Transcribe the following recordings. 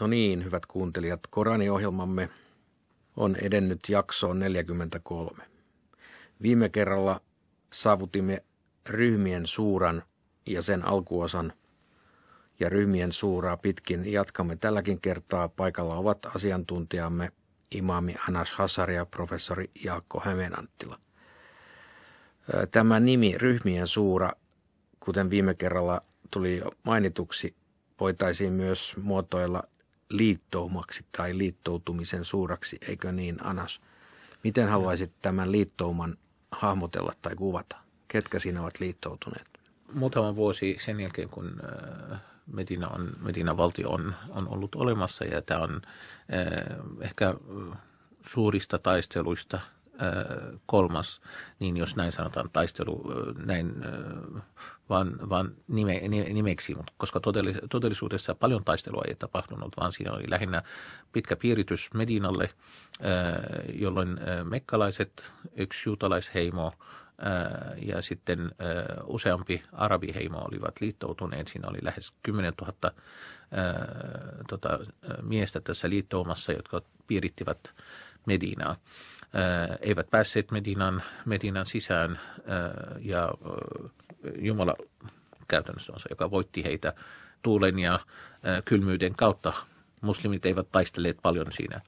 No niin, hyvät kuuntelijat, Korani ohjelmamme on edennyt jaksoon 43. Viime kerralla saavutimme ryhmien suuran ja sen alkuosan ja ryhmien suuraa pitkin jatkamme tälläkin kertaa. Paikalla ovat asiantuntijamme imaami Anas Hassar ja professori Jaakko Hämeenanttila. Tämä nimi ryhmien suura, kuten viime kerralla tuli jo mainituksi, voitaisiin myös muotoilla liittoumaksi tai liittoutumisen suuraksi, eikö niin, Anas? Miten haluaisit tämän liittouman hahmotella tai kuvata? Ketkä siinä ovat liittoutuneet? Muutama vuosi sen jälkeen, kun äh, Medina, on, Medina valtio on, on ollut olemassa ja tämä on äh, ehkä suurista taisteluista – kolmas, niin jos näin sanotaan, taistelu näin vaan, vaan nime, nimeksi, mutta koska todellisuudessa paljon taistelua ei tapahtunut, vaan siinä oli lähinnä pitkä piiritys Medinalle, jolloin mekkalaiset, yksi juutalaisheimo ja sitten useampi arabiheimo olivat liittoutuneet. Siinä oli lähes 10 000 tota, miestä tässä liittoumassa, jotka piirittivät Medinaa. Äh, eivät päässeet Medinan, Medinan sisään äh, ja äh, Jumala käytännössä on se, joka voitti heitä tuulen ja kylmyyden kautta muslimit eivät taistelleet paljon siinä,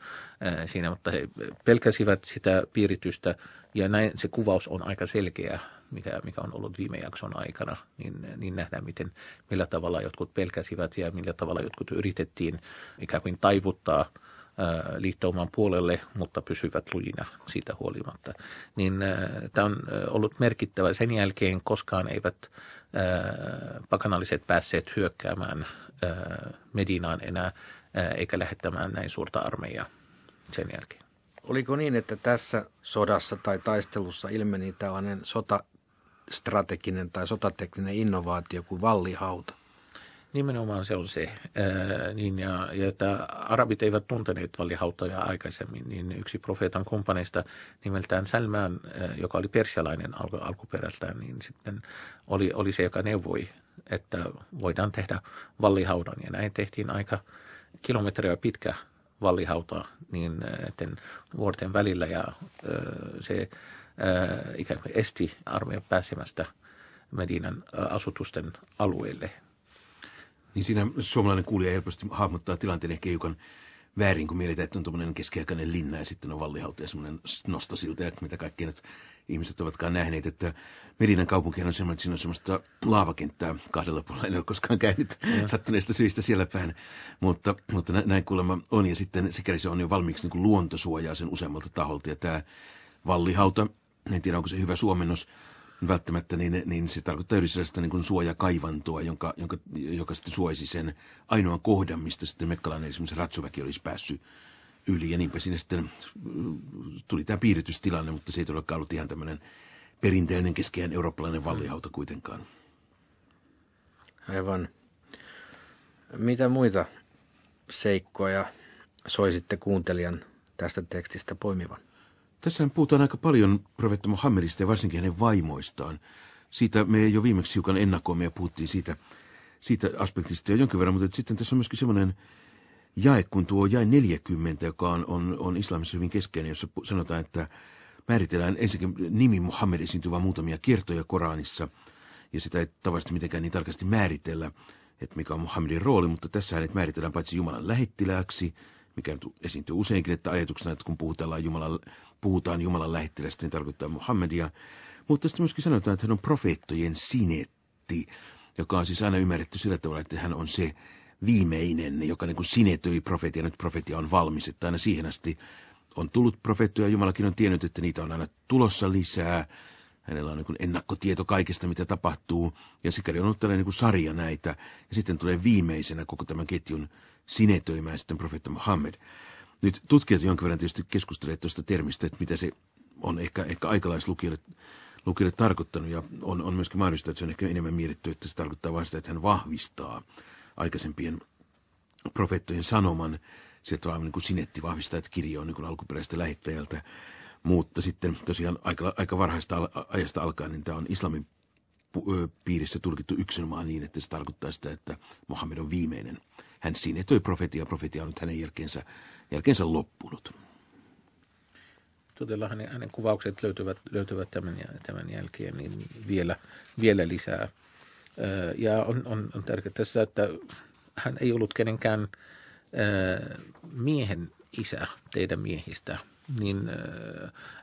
siinä, mutta he pelkäsivät sitä piiritystä ja näin se kuvaus on aika selkeä, mikä, mikä on ollut viime jakson aikana, niin, niin nähdään, miten, millä tavalla jotkut pelkäsivät ja millä tavalla jotkut yritettiin ikään kuin taivuttaa – Äh, liittouman puolelle, mutta pysyvät lujina siitä huolimatta. Niin äh, tämä on äh, ollut merkittävä. Sen jälkeen koskaan eivät pakanalliset päässeet hyökkäämään Medinaan enää eikä lähettämään näin suurta armeijaa sen jälkeen. Oliko niin, että tässä sodassa tai taistelussa ilmeni tällainen sotastrateginen tai sotatekninen innovaatio kuin vallihauta? Nimenomaan se on se. Ää, niin ja, ja että arabit eivät tunteneet valihautoja aikaisemmin, niin yksi profeetan kumppaneista nimeltään Salman, ää, joka oli persialainen al- alkuperältään, niin sitten oli, oli se, joka neuvoi, että voidaan tehdä vallihaudan. Ja näin tehtiin aika kilometriä pitkä vallihauta niin etten vuorten välillä ja ää, se ää, ikään kuin esti armeijan pääsemästä Medinan asutusten alueelle – niin siinä suomalainen kuulija helposti hahmottaa tilanteen ehkä hiukan väärin, kun mietitään, että on tuommoinen keskiaikainen linna ja sitten on vallihauta ja semmoinen nostosilta, että mitä kaikki nyt ihmiset ovatkaan nähneet, että Merinan kaupunki on semmoinen, että siinä on semmoista laavakenttää kahdella puolella. En ole koskaan käynyt ja. sattuneista syistä siellä päin, mutta, mutta näin kuulemma on. Ja sitten sikäli se on jo valmiiksi niin kuin luontosuojaa sen useammalta taholta. Ja tämä vallihauta, en tiedä onko se hyvä suomennos, välttämättä, niin, niin se tarkoittaa yhdessä sellaista niin suojakaivantoa, jonka, jonka, joka sitten suojasi sen ainoan kohdan, mistä sitten mekkalainen esimerkiksi ratsuväki olisi päässyt yli. Ja niinpä siinä sitten äh, tuli tämä piiritystilanne, mutta se ei todellakaan ollut ihan tämmöinen perinteinen keskeinen eurooppalainen vallihauta kuitenkaan. Aivan. Mitä muita seikkoja soisitte kuuntelijan tästä tekstistä poimivan? Tässä puhutaan aika paljon profetta Mohammedista ja varsinkin hänen vaimoistaan. Siitä me jo viimeksi hiukan ennakoimme ja puhuttiin siitä, siitä aspektista jo jonkin verran, mutta sitten tässä on myöskin semmoinen jae kun tuo jae 40, joka on, on, on islamissa hyvin keskeinen, jossa sanotaan, että määritellään ensinnäkin nimi Muhammed esiintyy vain muutamia kertoja Koranissa, ja sitä ei tavallisesti mitenkään niin tarkasti määritellä, että mikä on Muhammedin rooli, mutta tässä hänet määritellään paitsi Jumalan lähettilääksi, mikä nyt esiintyy useinkin, että ajatuksena, että kun puhutellaan Jumalan puhutaan Jumalan lähettilästä, niin tarkoittaa Muhammedia. Mutta sitten myöskin sanotaan, että hän on profeettojen sinetti, joka on siis aina ymmärretty sillä tavalla, että hän on se viimeinen, joka niin kuin sinetöi profeetia, Nyt profeetia on valmis, että aina siihen asti on tullut profeettoja. Jumalakin on tiennyt, että niitä on aina tulossa lisää. Hänellä on niin ennakkotieto kaikesta, mitä tapahtuu, ja sikäli on ollut tällainen niin sarja näitä, ja sitten tulee viimeisenä koko tämän ketjun sinetöimään sitten profeetta Muhammed. Nyt tutkijat jonkin verran tietysti keskustelevat tuosta termistä, että mitä se on ehkä, ehkä aikalaislukijalle lukijalle tarkoittanut. Ja on, on myöskin mahdollista, että se on ehkä enemmän mietitty, että se tarkoittaa vain sitä, että hän vahvistaa aikaisempien profeettojen sanoman. Sieltä on niin kuin sinetti vahvistaa, että kirja on niin alkuperäistä lähettäjältä. Mutta sitten tosiaan aika, aika varhaista al, ajasta alkaen, niin tämä on islamin piirissä tulkittu yksinomaan niin, että se tarkoittaa sitä, että Mohammed on viimeinen hän sinetöi profetia, profetia on nyt hänen jälkeensä, jälkeensä loppunut. Todella hänen, hänen kuvaukset löytyvät, löytyvät tämän, tämän jälkeen niin vielä, vielä lisää. Ja on, on, on tärkeää tässä, että hän ei ollut kenenkään miehen isä teidän miehistä, niin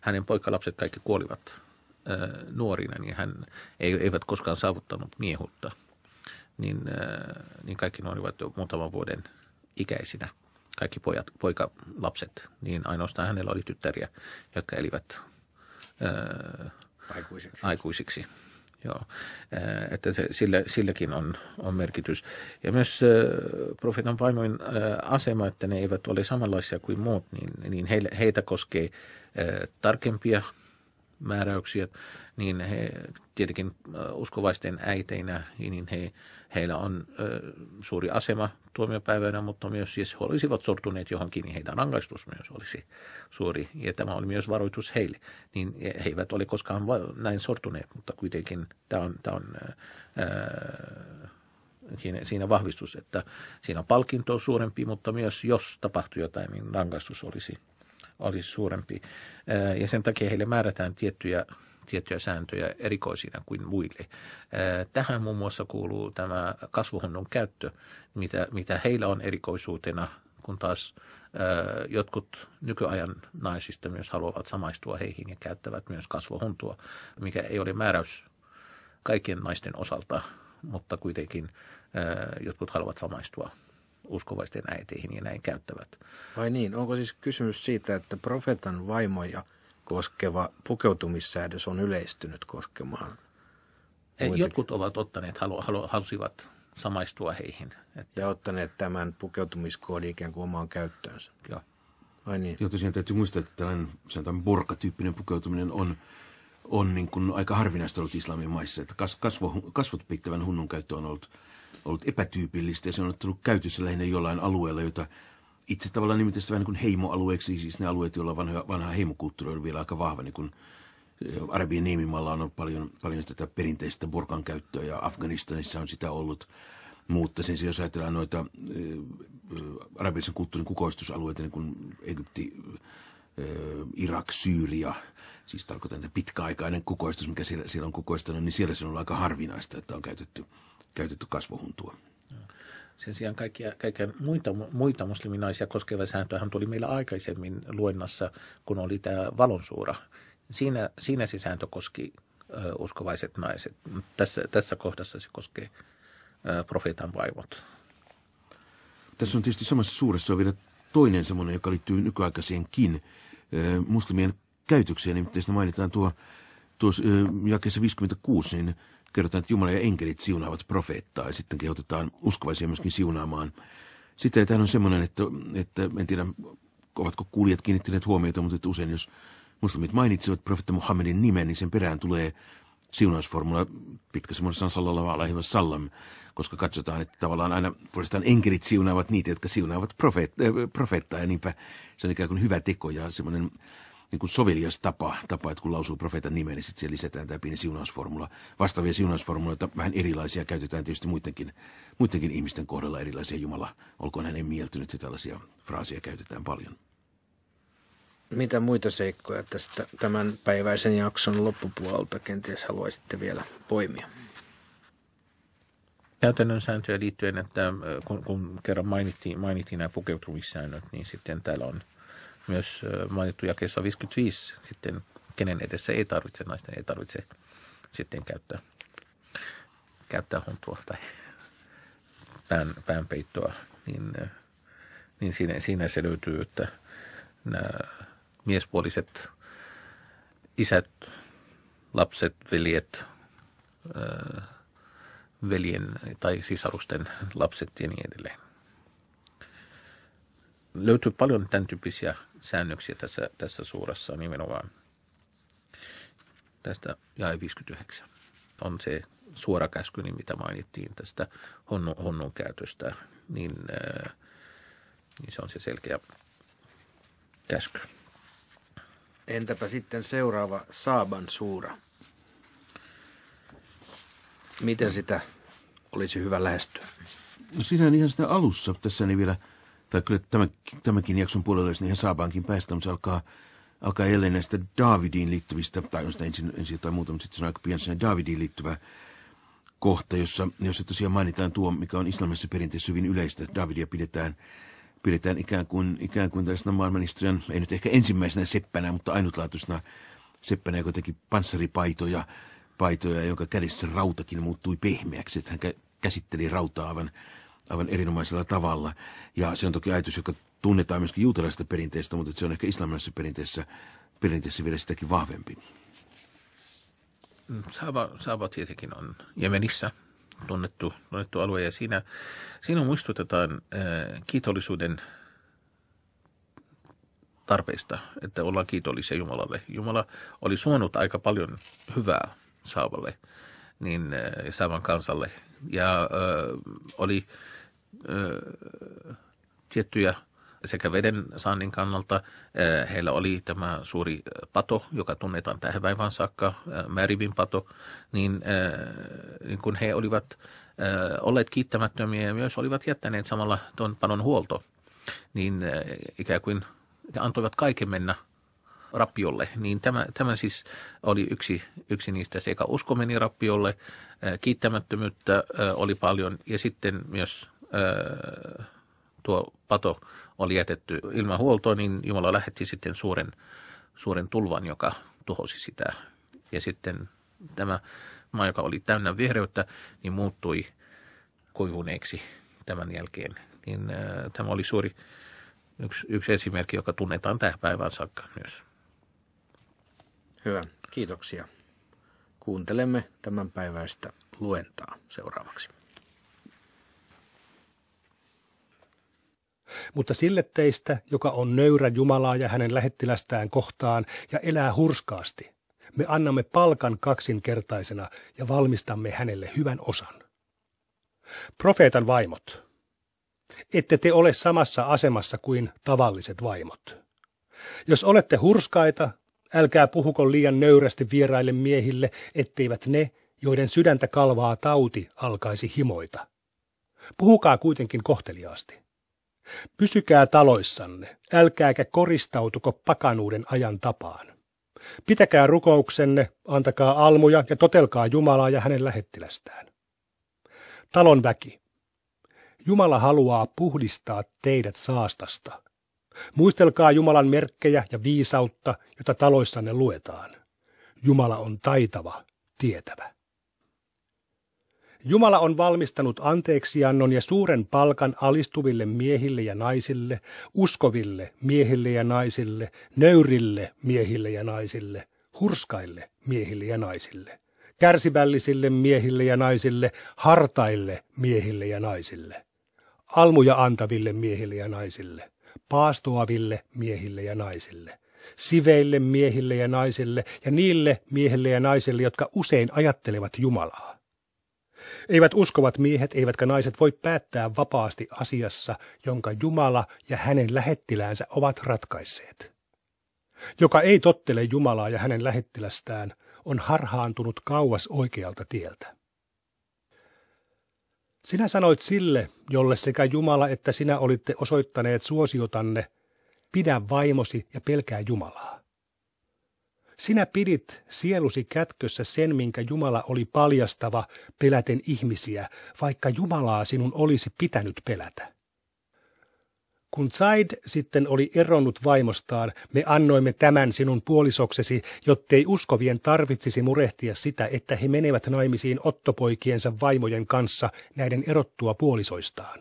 hänen poikalapset kaikki kuolivat nuorina, niin hän eivät koskaan saavuttanut miehuutta – niin, äh, niin kaikki ne olivat jo muutaman vuoden ikäisinä. Kaikki pojat, poikalapset, niin ainoastaan hänellä oli tyttäriä, jotka elivät ää, äh, aikuisiksi. aikuisiksi. Joo. Äh, että se, sille, silläkin on, on merkitys. Ja myös profeetan vaimoin asema, että ne eivät ole samanlaisia kuin muut, niin, niin heitä koskee tarkempia määräyksiä niin he tietenkin uskovaisten äiteinä, niin he, heillä on ö, suuri asema tuomiopäivänä, mutta myös jos siis he olisivat sortuneet johonkin, niin heidän rangaistus myös olisi suuri. Ja tämä oli myös varoitus heille. Niin he eivät ole koskaan näin sortuneet, mutta kuitenkin tämä on, tämä on ö, siinä, siinä vahvistus, että siinä on palkinto suurempi, mutta myös jos tapahtuu jotain, niin rangaistus olisi, olisi suurempi. Ja sen takia heille määrätään tiettyjä tiettyjä sääntöjä erikoisina kuin muille. Tähän muun muassa kuuluu tämä kasvuhannun käyttö, mitä, mitä heillä on erikoisuutena, kun taas jotkut nykyajan naisista myös haluavat samaistua heihin ja käyttävät myös kasvohuntua, mikä ei ole määräys kaikkien naisten osalta, mutta kuitenkin jotkut haluavat samaistua uskovaisten äiteihin ja näin käyttävät. Vai niin, onko siis kysymys siitä, että profeetan vaimoja – koskeva pukeutumissäädös on yleistynyt koskemaan. Ei Jotkut ovat ottaneet, halu, halu, halusivat samaistua heihin. Että... Ja ottaneet tämän pukeutumiskoodin ikään kuin omaan käyttöönsä. Joo. Ai niin. Joo, tosiaan täytyy muistaa, että tällainen, sanotaan burka-tyyppinen pukeutuminen on, on niin kuin aika harvinaista ollut islamin maissa. Että kas, kasvo, kasvot pitävän hunnun käyttö on ollut, ollut epätyypillistä ja se on ollut käytössä lähinnä jollain alueella, jota itse tavallaan nimittäin sitä vähän niin kuin heimoalueeksi, siis ne alueet, joilla vanha, vanha heimokulttuuri on vielä aika vahva, niin kuin eh, Arabian niemimalla on ollut paljon, paljon tätä perinteistä burkan käyttöä ja Afganistanissa on sitä ollut. Mutta sen sijaan, jos ajatellaan noita eh, eh, arabilaisen kulttuurin kukoistusalueita, niin kuin Egypti, Irak, Syyria, siis tarkoitan että pitkäaikainen kukoistus, mikä siellä, siellä on kukoistanut, niin siellä se on ollut aika harvinaista, että on käytetty, käytetty kasvohuntua. Sen sijaan kaikkia, kaikkia muita, muita musliminaisia koskeva sääntöhän tuli meillä aikaisemmin luennassa, kun oli tämä valonsuura. Siinä, siinä se sääntö koski ö, uskovaiset naiset. Tässä, tässä kohdassa se koskee ö, profeetan vaimot. Tässä on tietysti samassa suuressa on vielä toinen semmoinen, joka liittyy nykyaikaiseenkin ö, muslimien käytökseen. Nimittäin siinä mainitaan tuo tuossa jakeessa 56, niin kerrotaan, että Jumala ja enkelit siunaavat profeettaa ja sitten kehotetaan uskovaisia myöskin siunaamaan. Sitten tämä on semmoinen, että, että en tiedä, ovatko kuulijat kiinnittäneet huomiota, mutta että usein jos muslimit mainitsevat profeetta Muhammedin nimen, niin sen perään tulee siunausformula pitkä semmoisessa sallallahu alaihi sallam, koska katsotaan, että tavallaan aina puolestaan enkelit siunaavat niitä, jotka siunaavat profeet, äh, profeettaa ja niinpä se on ikään kuin hyvä teko ja semmoinen niin kuin sovelias tapa, tapa, että kun lausuu profeetan nimen, niin sitten lisätään tämä pieni siunausformula. Vastaavia siunausformuloita vähän erilaisia käytetään tietysti muidenkin, muidenkin ihmisten kohdalla erilaisia. Jumala, olkoon hänen mieltynyt että tällaisia fraaseja käytetään paljon. Mitä muita seikkoja tästä tämän päiväisen jakson loppupuolta kenties haluaisitte vielä poimia? käytännön sääntöjä liittyen, että äh, kun, kun kerran mainittiin, mainittiin nämä pukeutumissäännöt, niin sitten täällä on myös mainittu jakeessa 55 sitten, kenen edessä ei tarvitse, naisten ei tarvitse sitten käyttää, käyttää huntua tai pään, päänpeittoa, niin, niin siinä, siinä se löytyy, että nämä miespuoliset isät, lapset, veljet, veljen tai sisarusten lapset ja niin edelleen. Löytyy paljon tämän tyyppisiä säännöksiä tässä, tässä suurassa nimenomaan. Tästä jae 59 on se suora käsky, niin mitä mainittiin tästä honnun, honnun käytöstä, niin, äh, niin se on se selkeä käsky. Entäpä sitten seuraava Saaban suura? Miten sitä olisi hyvä lähestyä? No siinä ihan sitä alussa tässä niin vielä – tai kyllä tämän, tämänkin jakson puolella olisi ihan saabaankin päästä, mutta se alkaa, alkaa jälleen näistä Davidiin liittyvistä, tai on sitä ensin, ensin jotain muuta, mutta sitten se on aika pian sinne Davidiin liittyvä kohta, jossa, jossa tosiaan mainitaan tuo, mikä on islamissa perinteessä hyvin yleistä, että Davidia pidetään pidetään ikään kuin, ikään kuin tällaisena maailmanistrian, ei nyt ehkä ensimmäisenä seppänä, mutta ainutlaatuisena seppänä, joka teki panssaripaitoja, paitoja, jonka kädessä rautakin muuttui pehmeäksi. Että hän käsitteli rautaa aivan, aivan erinomaisella tavalla. Ja se on toki ajatus, joka tunnetaan myöskin juutalaisesta perinteestä, mutta se on ehkä islamilaisessa perinteessä, perinteessä vielä sitäkin vahvempi. Mm, Saava, Saava tietenkin on Jemenissä tunnettu, tunnettu alue ja siinä, siinä muistutetaan äh, kiitollisuuden tarpeesta, että ollaan kiitollisia Jumalalle. Jumala oli suonut aika paljon hyvää Saavalle, niin äh, Saavan kansalle ja äh, oli – tiettyjä sekä veden saannin kannalta. Heillä oli tämä suuri pato, joka tunnetaan tähän päivään saakka, Märivin pato, niin, niin kun he olivat olleet kiittämättömiä ja myös olivat jättäneet samalla tuon panon huolto, niin ikään kuin antoivat kaiken mennä rappiolle, niin tämä, tämä siis oli yksi, yksi niistä sekä usko meni rappiolle, kiittämättömyyttä oli paljon ja sitten myös tuo pato oli jätetty ilman huoltoa, niin Jumala lähetti sitten suuren, suuren tulvan, joka tuhosi sitä. Ja sitten tämä maa, joka oli täynnä vihreyttä, niin muuttui kuivuneeksi tämän jälkeen. Niin, äh, tämä oli suuri yksi, yksi esimerkki, joka tunnetaan tähän päivään saakka myös. Hyvä, kiitoksia. Kuuntelemme tämän päiväistä luentaa seuraavaksi. Mutta sille teistä, joka on nöyrä Jumalaa ja hänen lähettilästään kohtaan ja elää hurskaasti, me annamme palkan kaksinkertaisena ja valmistamme hänelle hyvän osan. Profeetan vaimot. Ette te ole samassa asemassa kuin tavalliset vaimot. Jos olette hurskaita, älkää puhuko liian nöyrästi vieraille miehille, etteivät ne, joiden sydäntä kalvaa tauti, alkaisi himoita. Puhukaa kuitenkin kohteliaasti. Pysykää taloissanne, älkääkä koristautuko pakanuuden ajan tapaan. Pitäkää rukouksenne, antakaa almuja ja totelkaa Jumalaa ja hänen lähettilästään. Talon väki. Jumala haluaa puhdistaa teidät saastasta. Muistelkaa Jumalan merkkejä ja viisautta, jota taloissanne luetaan. Jumala on taitava, tietävä. Jumala on valmistanut anteeksiannon ja suuren palkan alistuville miehille ja naisille, uskoville miehille ja naisille, nöyrille miehille ja naisille, hurskaille miehille ja naisille, kärsivällisille miehille ja naisille, hartaille miehille ja naisille, almuja antaville miehille ja naisille, paastoaville miehille ja naisille, siveille miehille ja naisille ja niille miehille ja naisille, jotka usein ajattelevat Jumalaa eivät uskovat miehet eivätkä naiset voi päättää vapaasti asiassa, jonka Jumala ja hänen lähettiläänsä ovat ratkaisseet. Joka ei tottele Jumalaa ja hänen lähettilästään, on harhaantunut kauas oikealta tieltä. Sinä sanoit sille, jolle sekä Jumala että sinä olitte osoittaneet suosiotanne, pidä vaimosi ja pelkää Jumalaa. Sinä pidit sielusi kätkössä sen, minkä Jumala oli paljastava peläten ihmisiä, vaikka Jumalaa sinun olisi pitänyt pelätä. Kun Zaid sitten oli eronnut vaimostaan, me annoimme tämän sinun puolisoksesi, jottei uskovien tarvitsisi murehtia sitä, että he menevät naimisiin ottopoikiensa vaimojen kanssa näiden erottua puolisoistaan.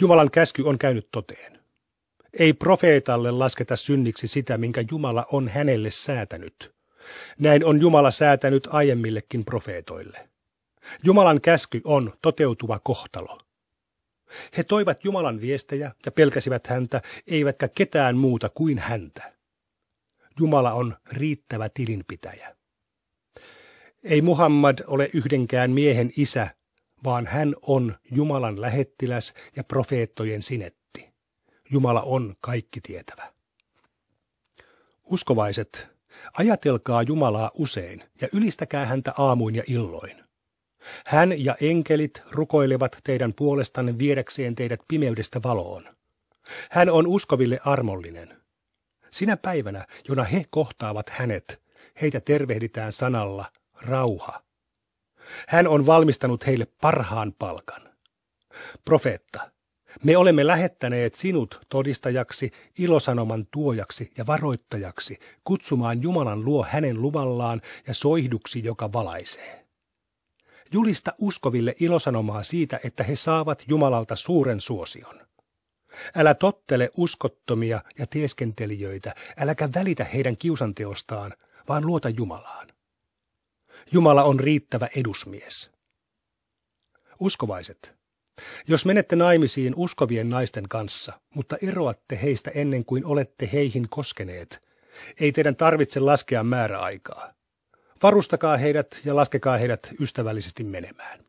Jumalan käsky on käynyt toteen. Ei profeetalle lasketa synniksi sitä, minkä Jumala on hänelle säätänyt. Näin on Jumala säätänyt aiemmillekin profeetoille. Jumalan käsky on toteutuva kohtalo. He toivat Jumalan viestejä ja pelkäsivät häntä, eivätkä ketään muuta kuin häntä. Jumala on riittävä tilinpitäjä. Ei Muhammad ole yhdenkään miehen isä, vaan hän on Jumalan lähettiläs ja profeettojen sinet. Jumala on kaikki tietävä. Uskovaiset, ajatelkaa Jumalaa usein ja ylistäkää häntä aamuin ja illoin. Hän ja enkelit rukoilevat teidän puolestanne viedäkseen teidät pimeydestä valoon. Hän on uskoville armollinen. Sinä päivänä, jona he kohtaavat hänet, heitä tervehditään sanalla rauha. Hän on valmistanut heille parhaan palkan. Profeetta, me olemme lähettäneet sinut todistajaksi, ilosanoman tuojaksi ja varoittajaksi, kutsumaan Jumalan luo hänen luvallaan ja soihduksi, joka valaisee. Julista uskoville ilosanomaa siitä, että he saavat Jumalalta suuren suosion. Älä tottele uskottomia ja teeskentelijöitä, äläkä välitä heidän kiusanteostaan, vaan luota Jumalaan. Jumala on riittävä edusmies. Uskovaiset, jos menette naimisiin uskovien naisten kanssa, mutta eroatte heistä ennen kuin olette heihin koskeneet, ei teidän tarvitse laskea määräaikaa. Varustakaa heidät ja laskekaa heidät ystävällisesti menemään.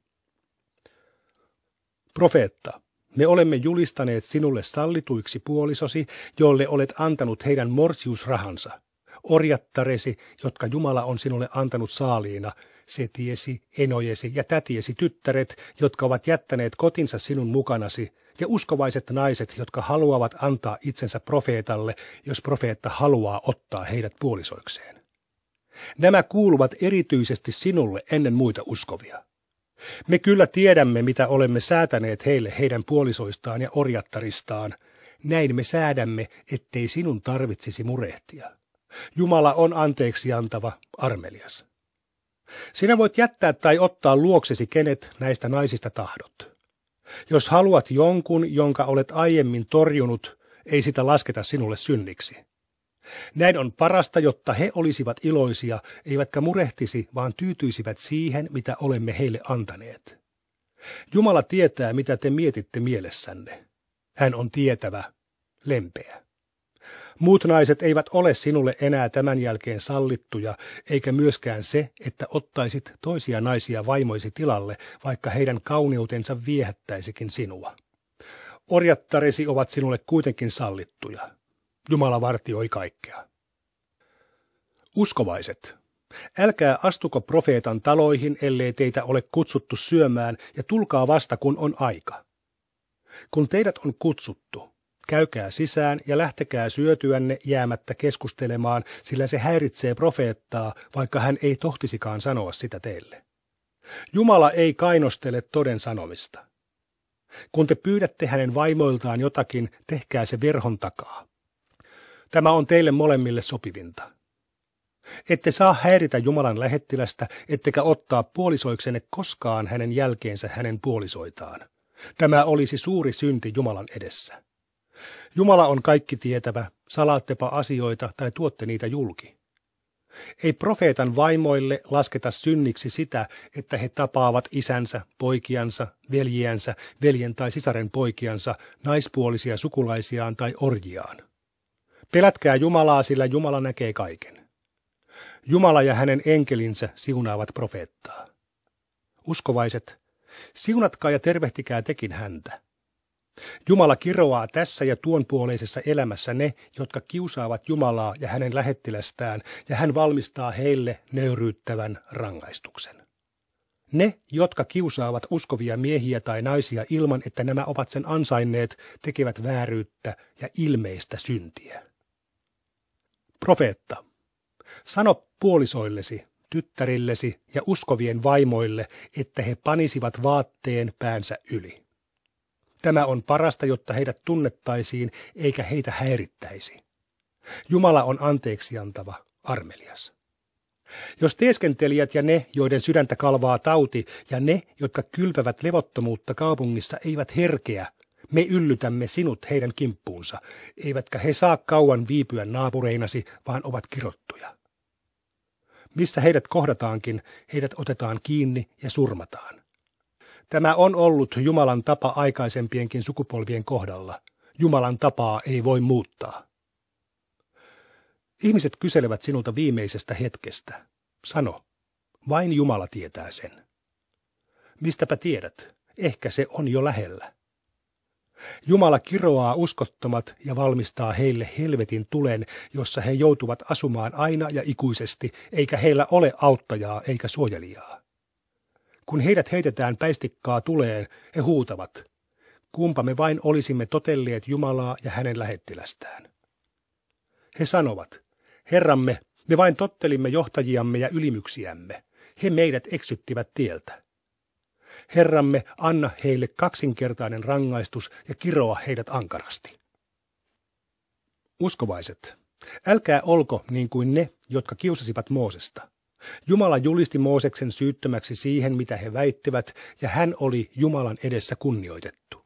Profeetta, me olemme julistaneet sinulle sallituiksi puolisosi, jolle olet antanut heidän morsiusrahansa, orjattaresi, jotka Jumala on sinulle antanut saaliina, se tiesi enojesi ja tätiesi tyttäret, jotka ovat jättäneet kotinsa sinun mukanasi, ja uskovaiset naiset, jotka haluavat antaa itsensä profeetalle, jos profeetta haluaa ottaa heidät puolisoikseen. Nämä kuuluvat erityisesti sinulle ennen muita uskovia. Me kyllä tiedämme, mitä olemme säätäneet heille heidän puolisoistaan ja orjattaristaan. Näin me säädämme, ettei sinun tarvitsisi murehtia. Jumala on anteeksi antava, armelias. Sinä voit jättää tai ottaa luoksesi kenet näistä naisista tahdot. Jos haluat jonkun, jonka olet aiemmin torjunut, ei sitä lasketa sinulle synniksi. Näin on parasta, jotta he olisivat iloisia, eivätkä murehtisi, vaan tyytyisivät siihen, mitä olemme heille antaneet. Jumala tietää, mitä te mietitte mielessänne. Hän on tietävä, lempeä. Muut naiset eivät ole sinulle enää tämän jälkeen sallittuja, eikä myöskään se, että ottaisit toisia naisia vaimoisi tilalle, vaikka heidän kauneutensa viehättäisikin sinua. Orjattaresi ovat sinulle kuitenkin sallittuja. Jumala vartioi kaikkea. Uskovaiset, älkää astuko profeetan taloihin, ellei teitä ole kutsuttu syömään, ja tulkaa vasta kun on aika. Kun teidät on kutsuttu, Käykää sisään ja lähtekää syötyänne jäämättä keskustelemaan, sillä se häiritsee profeettaa, vaikka hän ei tohtisikaan sanoa sitä teille. Jumala ei kainostele toden sanomista. Kun te pyydätte hänen vaimoiltaan jotakin, tehkää se verhon takaa. Tämä on teille molemmille sopivinta. Ette saa häiritä Jumalan lähettilästä, ettekä ottaa puolisoiksenne koskaan hänen jälkeensä hänen puolisoitaan. Tämä olisi suuri synti Jumalan edessä. Jumala on kaikki tietävä, salaattepa asioita tai tuotte niitä julki. Ei profeetan vaimoille lasketa synniksi sitä, että he tapaavat isänsä, poikiansa, veljiänsä, veljen tai sisaren poikiansa, naispuolisia sukulaisiaan tai orjiaan. Pelätkää Jumalaa, sillä Jumala näkee kaiken. Jumala ja hänen enkelinsä siunaavat profeettaa. Uskovaiset, siunatkaa ja tervehtikää tekin häntä. Jumala kiroaa tässä ja tuon puoleisessa elämässä ne, jotka kiusaavat Jumalaa ja hänen lähettilästään, ja hän valmistaa heille nöyryyttävän rangaistuksen. Ne, jotka kiusaavat uskovia miehiä tai naisia ilman, että nämä ovat sen ansainneet, tekevät vääryyttä ja ilmeistä syntiä. Profeetta, sano puolisoillesi, tyttärillesi ja uskovien vaimoille, että he panisivat vaatteen päänsä yli Tämä on parasta, jotta heidät tunnettaisiin eikä heitä häirittäisi. Jumala on anteeksi antava, armelias. Jos teeskentelijät ja ne, joiden sydäntä kalvaa tauti, ja ne, jotka kylpävät levottomuutta kaupungissa, eivät herkeä, me yllytämme sinut heidän kimppuunsa, eivätkä he saa kauan viipyä naapureinasi, vaan ovat kirottuja. Missä heidät kohdataankin, heidät otetaan kiinni ja surmataan. Tämä on ollut Jumalan tapa aikaisempienkin sukupolvien kohdalla. Jumalan tapaa ei voi muuttaa. Ihmiset kyselevät sinulta viimeisestä hetkestä. Sano, vain Jumala tietää sen. Mistäpä tiedät, ehkä se on jo lähellä. Jumala kiroaa uskottomat ja valmistaa heille helvetin tulen, jossa he joutuvat asumaan aina ja ikuisesti, eikä heillä ole auttajaa eikä suojelijaa. Kun heidät heitetään päistikkaa tuleen, he huutavat, kumpa me vain olisimme totelleet Jumalaa ja hänen lähettilästään. He sanovat, Herramme, me vain tottelimme johtajiamme ja ylimyksiämme. He meidät eksyttivät tieltä. Herramme, anna heille kaksinkertainen rangaistus ja kiroa heidät ankarasti. Uskovaiset, älkää olko niin kuin ne, jotka kiusasivat Moosesta – Jumala julisti Mooseksen syyttömäksi siihen, mitä he väittivät, ja hän oli Jumalan edessä kunnioitettu.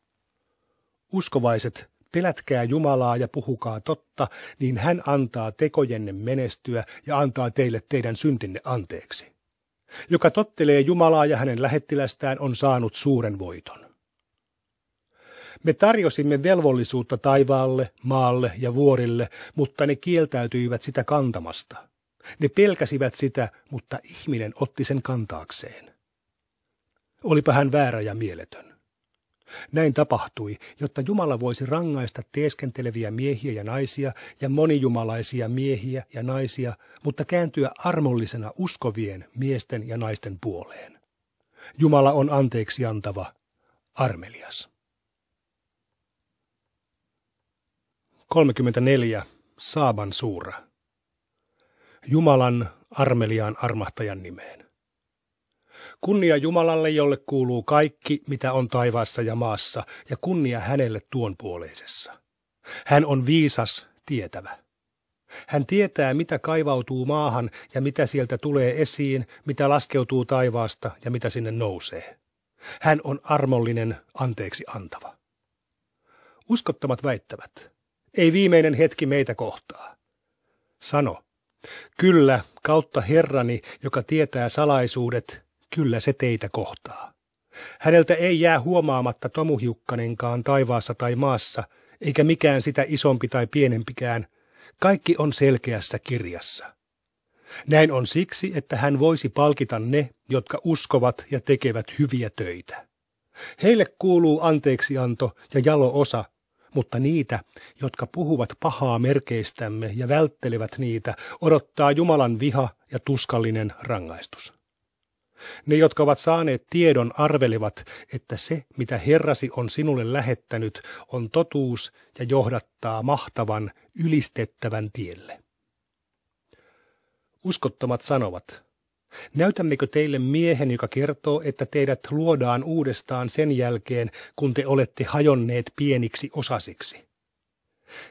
Uskovaiset, pelätkää Jumalaa ja puhukaa totta, niin hän antaa tekojenne menestyä ja antaa teille teidän syntinne anteeksi. Joka tottelee Jumalaa ja hänen lähettilästään on saanut suuren voiton. Me tarjosimme velvollisuutta taivaalle, maalle ja vuorille, mutta ne kieltäytyivät sitä kantamasta – ne pelkäsivät sitä, mutta ihminen otti sen kantaakseen. Olipa hän väärä ja mieletön. Näin tapahtui, jotta Jumala voisi rangaista teeskenteleviä miehiä ja naisia ja monijumalaisia miehiä ja naisia, mutta kääntyä armollisena uskovien miesten ja naisten puoleen. Jumala on anteeksi antava, armelias. 34. Saaban suura. Jumalan armeliaan armahtajan nimeen. Kunnia Jumalalle, jolle kuuluu kaikki, mitä on taivaassa ja maassa, ja kunnia hänelle tuon puoleisessa. Hän on viisas, tietävä. Hän tietää, mitä kaivautuu maahan ja mitä sieltä tulee esiin, mitä laskeutuu taivaasta ja mitä sinne nousee. Hän on armollinen, anteeksi antava. Uskottomat väittävät, ei viimeinen hetki meitä kohtaa. Sano, Kyllä, kautta Herrani, joka tietää salaisuudet, kyllä se teitä kohtaa. Häneltä ei jää huomaamatta tomuhiukkanenkaan taivaassa tai maassa, eikä mikään sitä isompi tai pienempikään. Kaikki on selkeässä kirjassa. Näin on siksi, että hän voisi palkita ne, jotka uskovat ja tekevät hyviä töitä. Heille kuuluu anteeksianto ja jalo osa, mutta niitä, jotka puhuvat pahaa merkeistämme ja välttelevät niitä, odottaa Jumalan viha ja tuskallinen rangaistus. Ne, jotka ovat saaneet tiedon, arvelevat, että se, mitä Herrasi on sinulle lähettänyt, on totuus ja johdattaa mahtavan, ylistettävän tielle. Uskottomat sanovat, Näytämmekö teille miehen, joka kertoo, että teidät luodaan uudestaan sen jälkeen, kun te olette hajonneet pieniksi osasiksi?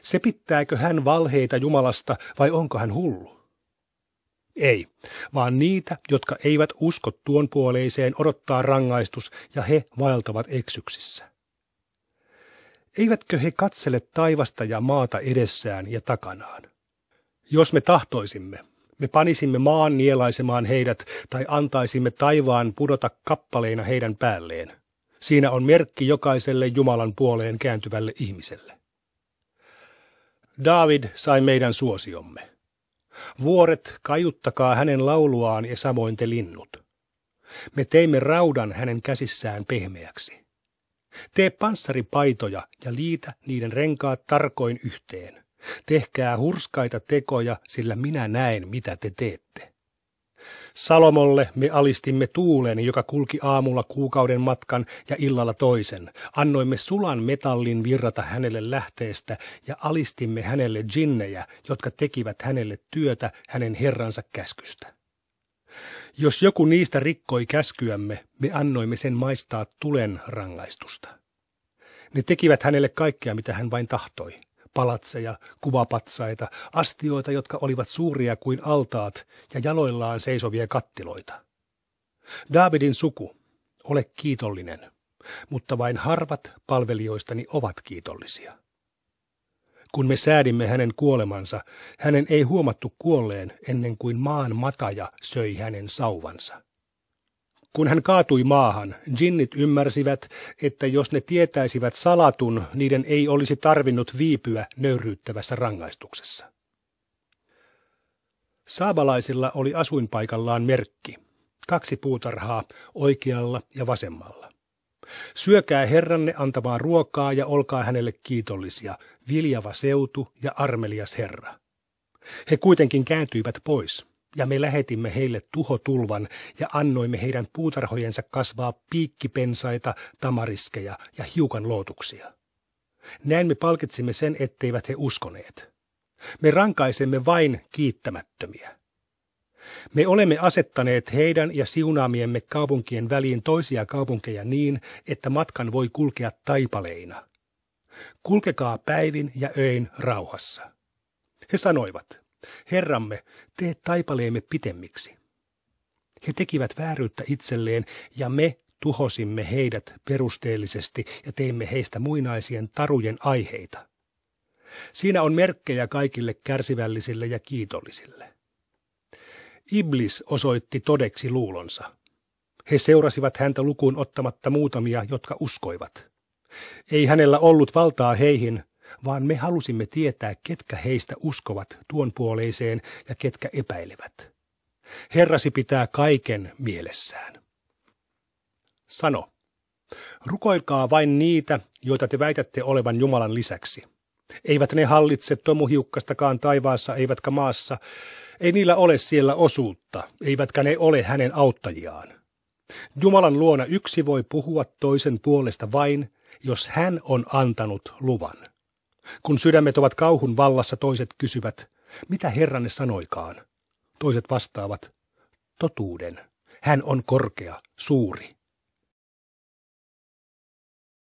Se pitääkö hän valheita Jumalasta vai onko hän hullu? Ei, vaan niitä, jotka eivät usko tuon puoleiseen, odottaa rangaistus ja he vaeltavat eksyksissä. Eivätkö he katsele taivasta ja maata edessään ja takanaan? Jos me tahtoisimme, me panisimme maan nielaisemaan heidät tai antaisimme taivaan pudota kappaleina heidän päälleen. Siinä on merkki jokaiselle Jumalan puoleen kääntyvälle ihmiselle. David sai meidän suosiomme. Vuoret, kajuttakaa hänen lauluaan ja samoin te linnut. Me teimme raudan hänen käsissään pehmeäksi. Tee panssaripaitoja ja liitä niiden renkaat tarkoin yhteen. Tehkää hurskaita tekoja, sillä minä näen, mitä te teette. Salomolle me alistimme tuulen, joka kulki aamulla kuukauden matkan ja illalla toisen. Annoimme sulan metallin virrata hänelle lähteestä ja alistimme hänelle jinnejä, jotka tekivät hänelle työtä hänen herransa käskystä. Jos joku niistä rikkoi käskyämme, me annoimme sen maistaa tulen rangaistusta. Ne tekivät hänelle kaikkea, mitä hän vain tahtoi palatseja, kuvapatsaita, astioita, jotka olivat suuria kuin altaat ja jaloillaan seisovia kattiloita. Daavidin suku, ole kiitollinen, mutta vain harvat palvelijoistani ovat kiitollisia. Kun me säädimme hänen kuolemansa, hänen ei huomattu kuolleen ennen kuin maan mataja söi hänen sauvansa. Kun hän kaatui maahan, jinnit ymmärsivät, että jos ne tietäisivät salatun, niiden ei olisi tarvinnut viipyä nöyryyttävässä rangaistuksessa. Saabalaisilla oli asuinpaikallaan merkki. Kaksi puutarhaa, oikealla ja vasemmalla. Syökää herranne antamaan ruokaa ja olkaa hänelle kiitollisia, viljava seutu ja armelias herra. He kuitenkin kääntyivät pois ja me lähetimme heille tuhotulvan ja annoimme heidän puutarhojensa kasvaa piikkipensaita, tamariskeja ja hiukan lootuksia. Näin me palkitsimme sen, etteivät he uskoneet. Me rankaisemme vain kiittämättömiä. Me olemme asettaneet heidän ja siunaamiemme kaupunkien väliin toisia kaupunkeja niin, että matkan voi kulkea taipaleina. Kulkekaa päivin ja öin rauhassa. He sanoivat – Herramme, tee taipaleemme pitemmiksi. He tekivät vääryyttä itselleen, ja me tuhosimme heidät perusteellisesti ja teimme heistä muinaisien tarujen aiheita. Siinä on merkkejä kaikille kärsivällisille ja kiitollisille. Iblis osoitti todeksi luulonsa. He seurasivat häntä lukuun ottamatta muutamia, jotka uskoivat. Ei hänellä ollut valtaa heihin, vaan me halusimme tietää, ketkä heistä uskovat tuon puoleiseen ja ketkä epäilevät. Herrasi pitää kaiken mielessään. Sano, rukoilkaa vain niitä, joita te väitätte olevan Jumalan lisäksi. Eivät ne hallitse tomuhiukkastakaan taivaassa eivätkä maassa, ei niillä ole siellä osuutta, eivätkä ne ole hänen auttajiaan. Jumalan luona yksi voi puhua toisen puolesta vain, jos hän on antanut luvan. Kun sydämet ovat kauhun vallassa, toiset kysyvät, mitä herranne sanoikaan? Toiset vastaavat, totuuden. Hän on korkea, suuri.